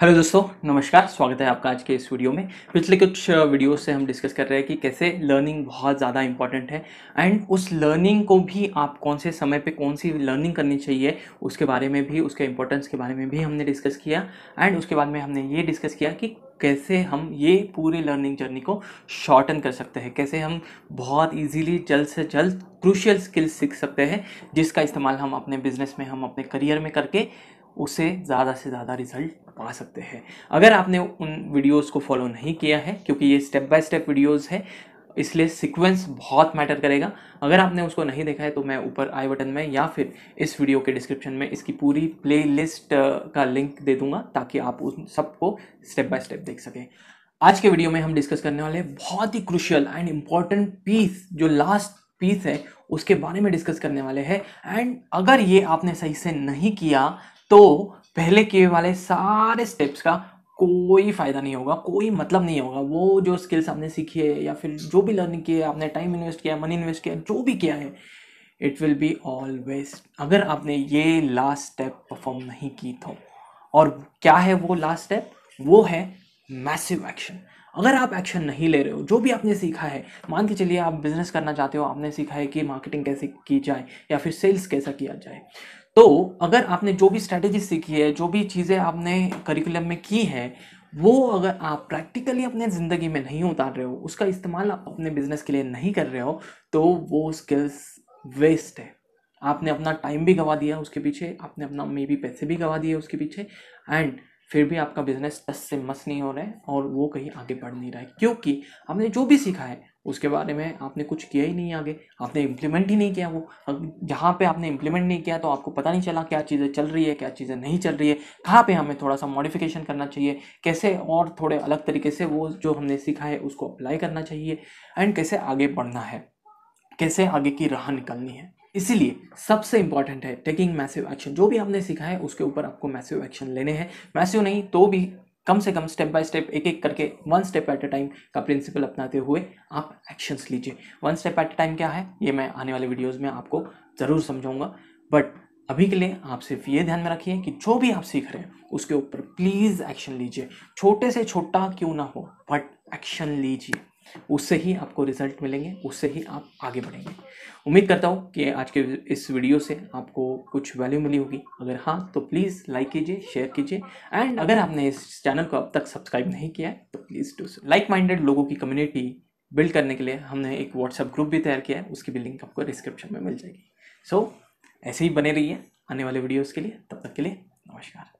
hello दोस्तों नमस्कार स्वागत है आपका आज के इस वीडियो में पिछले कुछ वीडियो से हम डिस्कस कर रहे हैं कि कैसे लर्निंग बहुत ज़्यादा इंपॉर्टेंट है एंड उस लर्निंग को भी आप कौन से समय पे कौन सी लर्निंग करनी चाहिए उसके बारे में भी उसके इंपॉर्टेंस के बारे में भी हमने डिस्कस किया एंड उसके बाद में हमने ये डिस्कस किया कि कैसे हम ये पूरे लर्निंग जर्नी को शॉर्टन कर सकते हैं कैसे हम बहुत इजीली जल्द से जल्द क्रूशियल स्किल्स सीख सकते हैं जिसका इस्तेमाल हम अपने बिजनेस में हम अपने करियर में करके उसे ज़्यादा से ज़्यादा रिजल्ट पा सकते हैं अगर आपने उन वीडियोस को फॉलो नहीं किया है क्योंकि ये स्टेप बाय स्टेप वीडियोस है इसलिए सीक्वेंस बहुत मैटर करेगा अगर आपने उसको नहीं देखा है तो मैं ऊपर आई बटन में या फिर इस वीडियो के डिस्क्रिप्शन में इसकी पूरी प्लेलिस्ट का लिंक दे दूंगा ताकि आप उन सबको स्टेप बाय स्टेप देख सकें आज के वीडियो में हम डिस्कस करने वाले बहुत ही क्रुशियल एंड इम्पॉर्टेंट पीस जो लास्ट पीस है उसके बारे में डिस्कस करने वाले हैं एंड अगर ये आपने सही से नहीं किया तो पहले किए वाले सारे स्टेप्स का कोई फ़ायदा नहीं होगा कोई मतलब नहीं होगा वो जो स्किल्स आपने सीखी है या फिर जो भी लर्निंग की है आपने टाइम इन्वेस्ट किया मनी इन्वेस्ट किया जो भी किया है it will be all waste अगर आपने ये लास्ट स्टेप परफॉर्म नहीं की तो और क्या है वो लास्ट स्टेप वो है मैसिव एक्शन अगर आप एक्शन नहीं ले रहे हो जो भी आपने सीखा है मान के चलिए आप बिजनेस करना चाहते हो आपने सीखा है कि मार्केटिंग कैसे की जाए या फिर सेल्स कैसा किया जाए तो अगर आपने जो भी स्ट्रैटेजी सीखी है जो भी चीज़ें आपने करिकुलम में की हैं वो अगर आप प्रैक्टिकली अपने ज़िंदगी में नहीं उतार रहे हो उसका इस्तेमाल आप अपने बिजनेस के लिए नहीं कर रहे हो तो वो स्किल्स वेस्ट है आपने अपना टाइम भी गवा दिया उसके पीछे आपने अपना मे बी पैसे भी गवा दिए उसके पीछे एंड फिर भी आपका बिजनेस तस से मस नहीं हो रहा है और वो कहीं आगे बढ़ नहीं रहा है क्योंकि आपने जो भी सीखा है उसके बारे में आपने कुछ किया ही नहीं आगे आपने इम्प्लीमेंट ही नहीं किया वो जहाँ पे आपने इम्प्लीमेंट नहीं किया तो आपको पता नहीं चला क्या चीज़ें चल रही है क्या चीज़ें नहीं चल रही है कहाँ पे हमें थोड़ा सा मॉडिफिकेशन करना चाहिए कैसे और थोड़े अलग तरीके से वो जो हमने सीखा है उसको अप्लाई करना चाहिए एंड कैसे आगे बढ़ना है कैसे आगे की राह निकलनी है इसीलिए सबसे इंपॉर्टेंट है टेकिंग मैसिव एक्शन जो भी आपने सीखा है उसके ऊपर आपको मैसिव एक्शन लेने हैं मैसिव नहीं तो भी कम से कम स्टेप बाय स्टेप एक एक करके one step at a time का प्रिंसिपल अपनाते हुए आप एक्शंस लीजिए one step at a time क्या है ये मैं आने वाले वीडियोस में आपको ज़रूर समझाऊंगा बट अभी के लिए आप सिर्फ ये ध्यान में रखिए कि जो भी आप सीख रहे हैं उसके ऊपर प्लीज़ एक्शन लीजिए छोटे से छोटा क्यों ना हो बट एक्शन लीजिए उससे ही आपको रिजल्ट मिलेंगे उससे ही आप आगे बढ़ेंगे उम्मीद करता हूँ कि आज के इस वीडियो से आपको कुछ वैल्यू मिली होगी अगर हाँ तो प्लीज़ लाइक कीजिए शेयर कीजिए एंड अगर आपने इस चैनल को अब तक सब्सक्राइब नहीं किया है तो please do so like minded लोगों की कम्युनिटी बिल्ड करने के लिए हमने एक व्हाट्सएप ग्रुप भी तैयार किया है उसकी भी लिंक आपको डिस्क्रिप्शन में मिल जाएगी सो so, ऐसे ही बने रहिए आने वाले वीडियोज़ के लिए तब तक के लिए नमस्कार